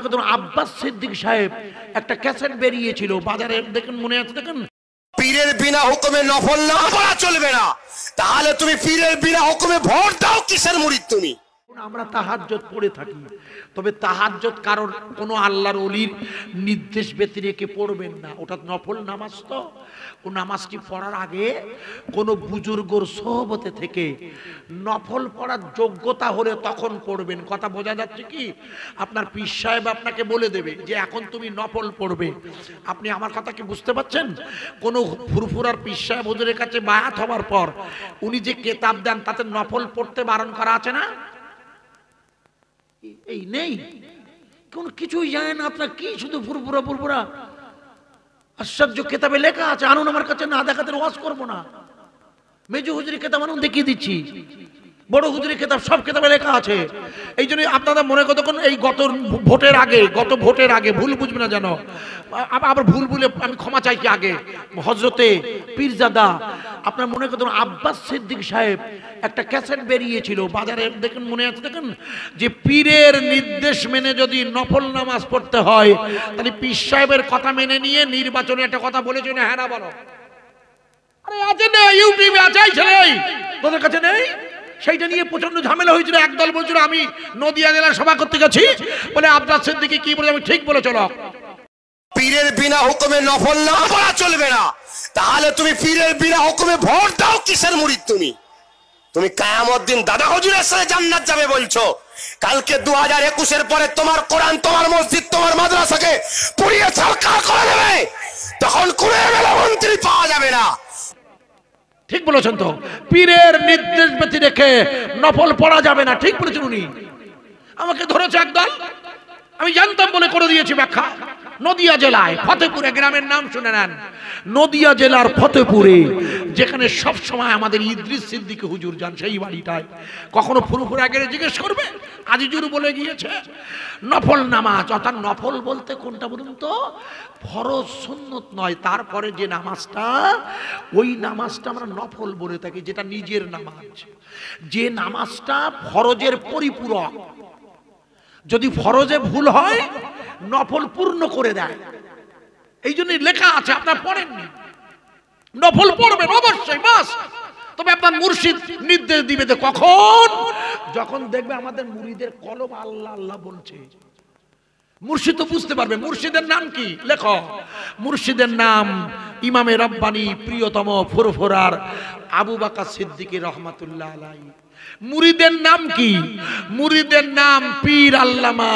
আপনাকে আব্বাস সিদ্দিক সাহেব একটা ক্যাসেট বেরিয়েছিল বাজারে দেখেন মনে আছে দেখেন পীরের বিনা হুকুমে নফল না পড়া চলবে না তাহলে তুমি পীরের বিনা হুকুমে ভোট দাও কিসের মুড়ির তুমি আমরা তাহাজ্জত পড়ে থাকি তবে তাহাজ্জত কারণ কোনো আল্লাহর অলির নির্দেশ ব্যতি রেখে পড়বেন না ওটা নফল নামাজ তো ও নামাজটি পড়ার আগে কোনো বুজুর্গর সহবতে থেকে নফল পড়ার যোগ্যতা হলে তখন পড়বেন কথা বোঝা যাচ্ছে কি আপনার পীর সাহেব আপনাকে বলে দেবে যে এখন তুমি নফল পড়বে আপনি আমার কথা কি বুঝতে পারছেন কোনো ফুরফুরার পীর সাহেব ওদের কাছে বায়াত হওয়ার পর উনি যে কেতাব দেন তাতে নফল পড়তে বারণ করা আছে না এই নেই কোন কিছুই জানে না আপনার কি শুধু ফুরফুরা ফুরফুরা আশ্চর্য কেতাবে লেখা আছে আনুন আমার কাছে না দেখাতে ওয়াশ করবো না মেজু হুজুরি কেতাব আনুন দেখিয়ে দিচ্ছি বড় হুজুরি কেতাব সব কেতাবে লেখা আছে এই জন্য আপনারা মনে কতক্ষণ এই গত ভোটের আগে গত ভোটের আগে ভুল বুঝবে না যেন আবার ভুল বলে আমি ক্ষমা চাইছি আগে হজরতে পীরজাদা আপনার মনে করেন আব্বাস সিদ্দিক সাহেব একটা ক্যাসেট বেরিয়েছিল বাজারে দেখেন মনে আছে দেখেন যে পীরের নির্দেশ মেনে যদি নফল নামাজ পড়তে হয় তাহলে পীর সাহেবের কথা মেনে নিয়ে নির্বাচনে একটা কথা বলেছিল হ্যাঁ না বলো তোদের কাছে নেই নিয়ে ঝামেলা হয়েছিল একদল বলছিল আমি নদিয়া জেলার সভা করতে গেছি বলে আব্দাস সিদ্দিকে কি বলে আমি ঠিক বলে চলো বিনা হুকুমে নফল না করা চলবে না তাহলে তুমি পীরের বিনা হুকুমে ভোট দাও কিসের মুড়ির তুমি তুমি কায়ামত দিন দাদা হজুরের সাথে জান্নাত যাবে বলছো কালকে দু হাজার একুশের পরে তোমার কোরআন তোমার মসজিদ তোমার মাদ্রাসাকে পুড়িয়ে সরকার করে দেবে তখন কোনো মন্ত্রী পাওয়া যাবে না ঠিক বলেছেন তো পীরের নির্দেশ ব্যতি রেখে নফল পড়া যাবে না ঠিক বলেছেন উনি আমাকে ধরেছে একদল আমি জানতাম বলে করে দিয়েছি ব্যাখ্যা নদিয়া জেলায় ফতেপুরে গ্রামের নাম শুনে নেন নদিয়া জেলার ফতেপুরে যেখানে সব সময় আমাদের ইদ্রিস সিদ্দিকে হুজুর যান সেই বাড়িটায় কখনো ফুরফুরা আগে জিজ্ঞেস করবে আজিজুর বলে গিয়েছে নফল নামাজ অর্থাৎ নফল বলতে কোনটা বলুন তো ফরজ সুন্নত নয় তারপরে যে নামাজটা ওই নামাজটা আমরা নফল বলে থাকি যেটা নিজের নামাজ যে নামাজটা ফরজের পরিপূরক যদি ফরজে ভুল হয় নফল পূর্ণ করে দেয় এই জন্যই লেখা আছে আপনার পড়েননি নফল পড়বেন অবশ্যই বাস তবে আপনার মুর্শিদ নির্দেশ দিবে যে কখন যখন দেখবে আমাদের মুড়িদের কলম আল্লাহ আল্লাহ বলছে মুর্শিদ তো বুঝতে পারবে মুর্শিদের নাম কি লেখ মুর্শিদের নাম ইমামে রব্বানি প্রিয়তম ফুরফুরার আবু বাকা সিদ্দিকী রহমাতুল্লাহ আলাই মুরিদের নাম কি মুরিদের নাম পীর আল্লামা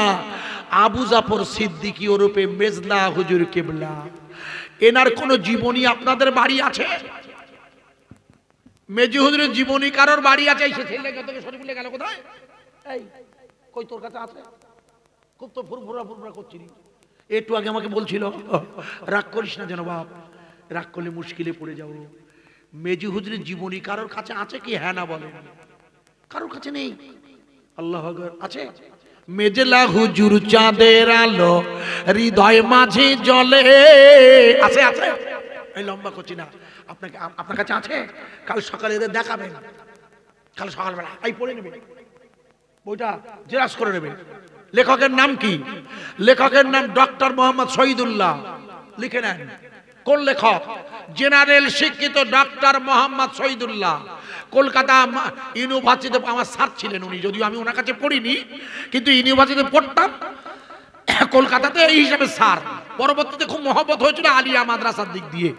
আবু জাফর সিদ্দিকি ওরূপে মেজলা হুজুর কেবলা এনার কোন জীবনী আপনাদের বাড়ি আছে মেজি হুজুরের জীবনী কারোর বাড়ি আছে সে ছেলে তোকে সরি বলে গেল কোথায় কই তোর কাছে আছে খুব তো ফুরফুরা ফুরফুরা করছিলি একটু আগে আমাকে বলছিল রাগ করিস না যেন বাপ রাগ করলে মুশকিলে পড়ে যাবো মেজি হুজুরের জীবনী কারোর কাছে আছে কি হ্যাঁ না বলে কারোর কাছে নেই আল্লাহ আছে মেজলা হুজুর চাঁদের আলো হৃদয় মাঝে জলে আছে আছে এই লম্বা করছি না আপনাকে আপনার কাছে আছে কাল সকালে এদের দেখাবেন কাল সকালবেলা এই পড়ে নেবে বইটা জেরাস করে নেবে লেখকের নাম কি লেখকের নাম ডক্টর মোহাম্মদ শহীদুল্লাহ লিখে নেন কোন লেখক জেনারেল শিক্ষিত ডক্টর মোহাম্মদ শহীদুল্লাহ কলকাতা ইউনিভার্সিটিতে আমার স্যার ছিলেন উনি যদিও আমি ওনার কাছে পড়িনি কিন্তু ইউনিভার্সিটিতে পড়তাম কলকাতাতে এই হিসাবে স্যার পরবর্তীতে খুব মহব্বত হয়েছিল আলিয়া মাদ্রাসার দিক দিয়ে